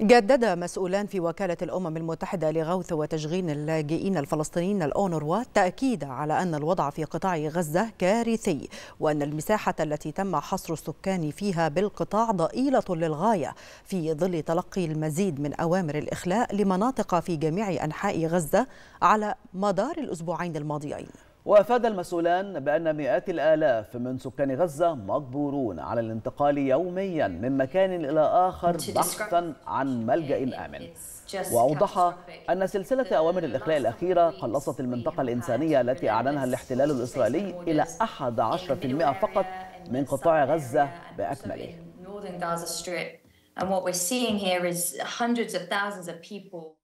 جدد مسؤولان في وكالة الأمم المتحدة لغوث وتشغيل اللاجئين الفلسطينيين الأونروا تأكيد على أن الوضع في قطاع غزة كارثي وأن المساحة التي تم حصر السكان فيها بالقطاع ضئيلة للغاية في ظل تلقي المزيد من أوامر الإخلاء لمناطق في جميع أنحاء غزة على مدار الأسبوعين الماضيين وأفاد المسؤولان بأن مئات الآلاف من سكان غزة مجبورون على الانتقال يوميا من مكان إلى آخر بحثا عن ملجأ آمن وأوضح أن سلسلة أوامر الإخلاء الأخيرة قلصت المنطقة الإنسانية التي أعلنها الاحتلال الإسرائيلي إلى 11% فقط من قطاع غزة بأكمله. And what we're seeing here is hundreds of thousands of people.